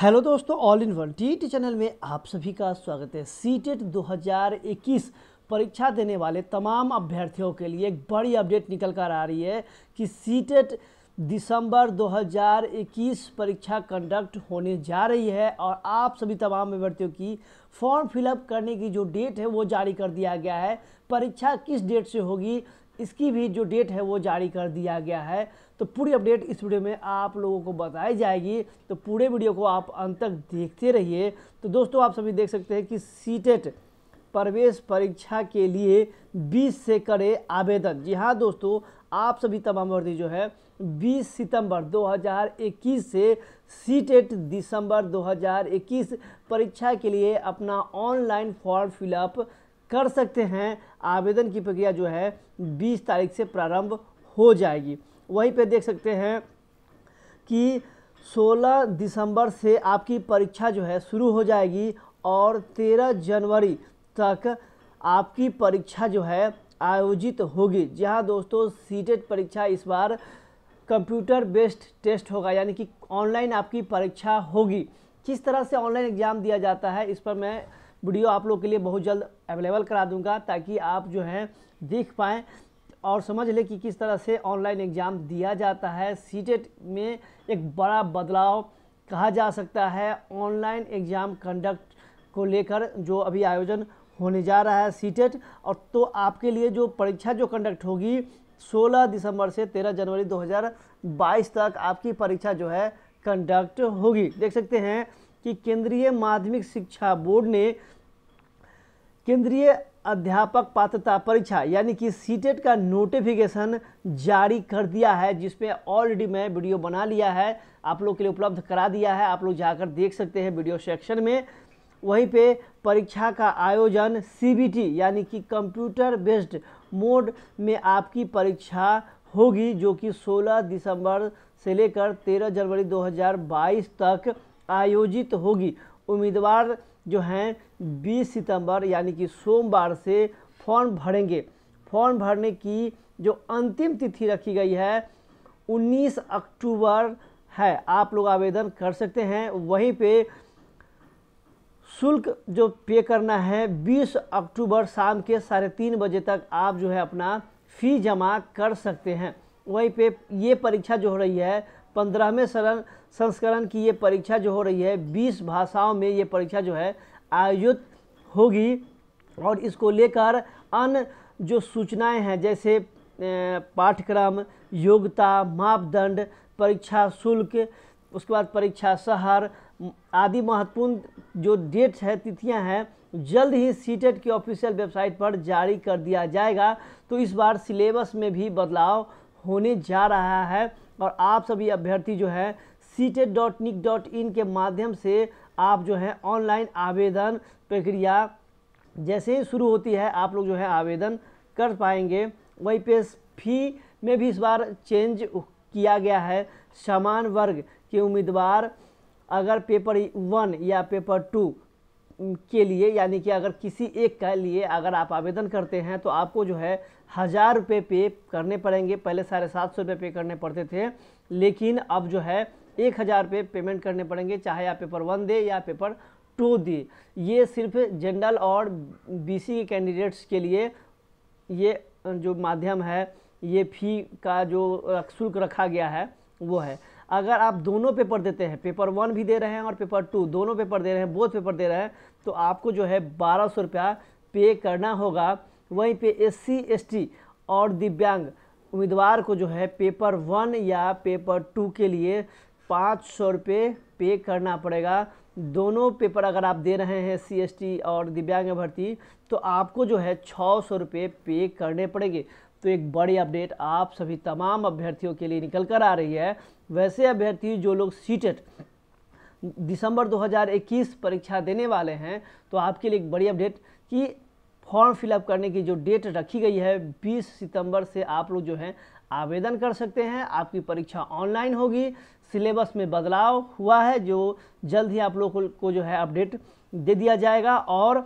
hello दोस्तों all in one T channel में आप सभी का स्वागत है e सी टेट परीक्षा देने वाले तमाम अभ्यर्थियों के लिए एक बड़ी अपडेट निकल कर आ रही है कि सी टेट e दिसंबर 2021 परीक्षा कंडक्ट होने जा रही है और आप सभी तमाम अभ्यर्थियों की फॉर्म फिलअप करने की जो डेट है वो जारी कर दिया गया है परीक्षा किस डेट से होगी इसकी भी जो डेट है वो जारी कर दिया गया है तो पूरी अपडेट इस वीडियो में आप लोगों को बताई जाएगी तो पूरे वीडियो को आप अंत तक देखते रहिए तो दोस्तों आप सभी देख सकते हैं कि सी प्रवेश परीक्षा के लिए 20 से करें आवेदन जी हाँ दोस्तों आप सभी तमाम वर्दी जो है 20 सितंबर 2021 से सी दिसंबर 2021 परीक्षा के लिए अपना ऑनलाइन फॉर्म फिलअप कर सकते हैं आवेदन की प्रक्रिया जो है 20 तारीख से प्रारंभ हो जाएगी वहीं पे देख सकते हैं कि 16 दिसंबर से आपकी परीक्षा जो है शुरू हो जाएगी और 13 जनवरी तक आपकी परीक्षा जो है आयोजित होगी जहां दोस्तों सीटेट परीक्षा इस बार कंप्यूटर बेस्ड टेस्ट होगा यानी कि ऑनलाइन आपकी परीक्षा होगी किस तरह से ऑनलाइन एग्ज़ाम दिया जाता है इस पर मैं वीडियो आप लोग के लिए बहुत जल्द अवेलेबल करा दूंगा ताकि आप जो है देख पाएँ और समझ लें कि किस तरह से ऑनलाइन एग्ज़ाम दिया जाता है सीटेट e में एक बड़ा बदलाव कहा जा सकता है ऑनलाइन एग्ज़ाम कंडक्ट को लेकर जो अभी आयोजन होने जा रहा है सीटेट e और तो आपके लिए जो परीक्षा जो कंडक्ट होगी 16 दिसंबर से 13 जनवरी 2022 तक आपकी परीक्षा जो है कंडक्ट होगी देख सकते हैं कि केंद्रीय माध्यमिक शिक्षा बोर्ड ने केंद्रीय अध्यापक पात्रता परीक्षा यानी कि सीटेट e का नोटिफिकेशन जारी कर दिया है जिसमें ऑलरेडी मैं वीडियो बना लिया है आप लोग के लिए उपलब्ध करा दिया है आप लोग जाकर देख सकते हैं वीडियो सेक्शन में वहीं पे परीक्षा का आयोजन सी यानी कि कंप्यूटर बेस्ड मोड में आपकी परीक्षा होगी जो कि 16 दिसंबर से लेकर 13 जनवरी 2022 तक आयोजित होगी उम्मीदवार जो हैं 20 सितंबर यानी कि सोमवार से फॉर्म भरेंगे फॉर्म भरने की जो अंतिम तिथि रखी गई है 19 अक्टूबर है आप लोग आवेदन कर सकते हैं वहीं पे शुल्क जो पे करना है 20 अक्टूबर शाम के साढ़े तीन बजे तक आप जो है अपना फ़ी जमा कर सकते हैं वहीं पे ये परीक्षा जो हो रही है पंद्रहवें सरण संस्करण की ये परीक्षा जो हो रही है बीस भाषाओं में ये परीक्षा जो है आयोजित होगी और इसको लेकर अन्य जो सूचनाएं हैं जैसे पाठ्यक्रम योग्यता मापदंड परीक्षा शुल्क उसके बाद परीक्षा शहर आदि महत्वपूर्ण जो डेट्स है तिथियां हैं जल्द ही सीटेट की ऑफिशियल वेबसाइट पर जारी कर दिया जाएगा तो इस बार सिलेबस में भी बदलाव होने जा रहा है और आप सभी अभ्यर्थी जो है C dot nic dot in के माध्यम से आप जो है ऑनलाइन आवेदन प्रक्रिया जैसे ही शुरू होती है आप लोग जो है आवेदन कर पाएंगे वहीं पे फी में भी इस बार चेंज किया गया है समान वर्ग के उम्मीदवार अगर पेपर वन या पेपर टू के लिए यानी कि अगर किसी एक का लिए अगर आप आवेदन करते हैं तो आपको जो है हज़ार रुपये पे करने पड़ेंगे पहले साढ़े सात सौ रुपये पे करने पड़ते थे लेकिन अब जो है एक हज़ार रुपये पेमेंट करने पड़ेंगे चाहे आप पेपर वन दे या पेपर टू दे ये सिर्फ जनरल और बीसी के कैंडिडेट्स के लिए ये जो माध्यम है ये फी का जो शुल्क रखा गया है वो है अगर आप दोनों पेपर देते हैं पेपर वन भी दे रहे हैं और पेपर टू दोनों पेपर दे रहे हैं बोथ पेपर दे रहे हैं तो आपको जो है बारह सौ रुपया पे करना होगा वहीं पे एस टी और दिव्यांग उम्मीदवार को जो है पेपर वन या पेपर टू के लिए पाँच सौ रुपये पे करना पड़ेगा दोनों पेपर अगर आप दे रहे हैं सी एस टी और दिव्यांग भर्ती तो आपको जो है छः सौ रुपये पे करने पड़ेंगे तो एक बड़ी अपडेट आप सभी तमाम अभ्यर्थियों के लिए निकल कर आ रही है वैसे अभ्यर्थी जो लोग सीटेट दिसंबर 2021 परीक्षा देने वाले हैं तो आपके लिए एक बड़ी अपडेट कि फॉर्म फिलअप करने की जो डेट रखी गई है 20 सितंबर से आप लोग जो हैं आवेदन कर सकते हैं आपकी परीक्षा ऑनलाइन होगी सिलेबस में बदलाव हुआ है जो जल्द ही आप लोगों को जो है अपडेट दे दिया जाएगा और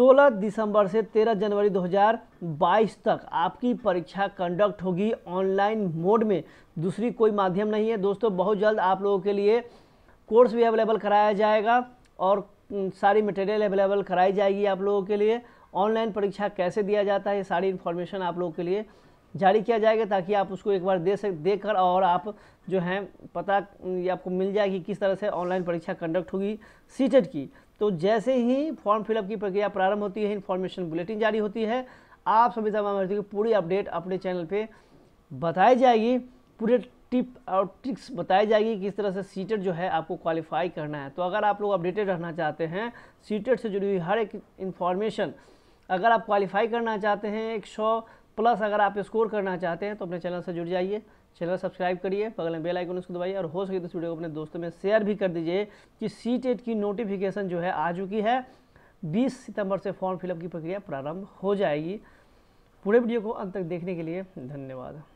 16 दिसंबर से 13 जनवरी 2022 तक आपकी परीक्षा कंडक्ट होगी ऑनलाइन मोड में दूसरी कोई माध्यम नहीं है दोस्तों बहुत जल्द आप लोगों के लिए कोर्स भी अवेलेबल कराया जाएगा और सारी मटेरियल अवेलेबल कराई जाएगी आप लोगों के लिए ऑनलाइन परीक्षा कैसे दिया जाता है ये सारी इन्फॉर्मेशन आप लोगों के लिए जारी किया जाएगा ताकि आप उसको एक बार दे सक देख कर और आप जो हैं पता आपको मिल जाएगी किस तरह से ऑनलाइन परीक्षा कंडक्ट होगी सीटेट की तो जैसे ही फॉर्म फिलअप की प्रक्रिया प्रारंभ होती है इन्फॉर्मेशन बुलेटिन जारी होती है आप सभी तमाम की पूरी अपडेट अपने चैनल पर बताई जाएगी पूरे टिप और ट्रिक्स बताई जाएगी कि इस तरह से सीटेट जो है आपको क्वालिफाई करना है तो अगर आप लोग अपडेटेड रहना चाहते हैं सीटेट से जुड़ी हुई हर एक इन्फॉर्मेशन अगर आप क्वालिफाई करना चाहते हैं एक सौ प्लस अगर आप स्कोर करना चाहते हैं तो अपने चैनल से जुड़ जाइए चैनल सब्सक्राइब करिए बगल में बेल आइकन उसको दबाइए और हो सके तो इस वीडियो को अपने दोस्तों में शेयर भी कर दीजिए कि सी टेट की नोटिफिकेशन जो है आ चुकी है 20 सितंबर से फॉर्म फिलअप की प्रक्रिया प्रारंभ हो जाएगी पूरे वीडियो को अंत तक देखने के लिए धन्यवाद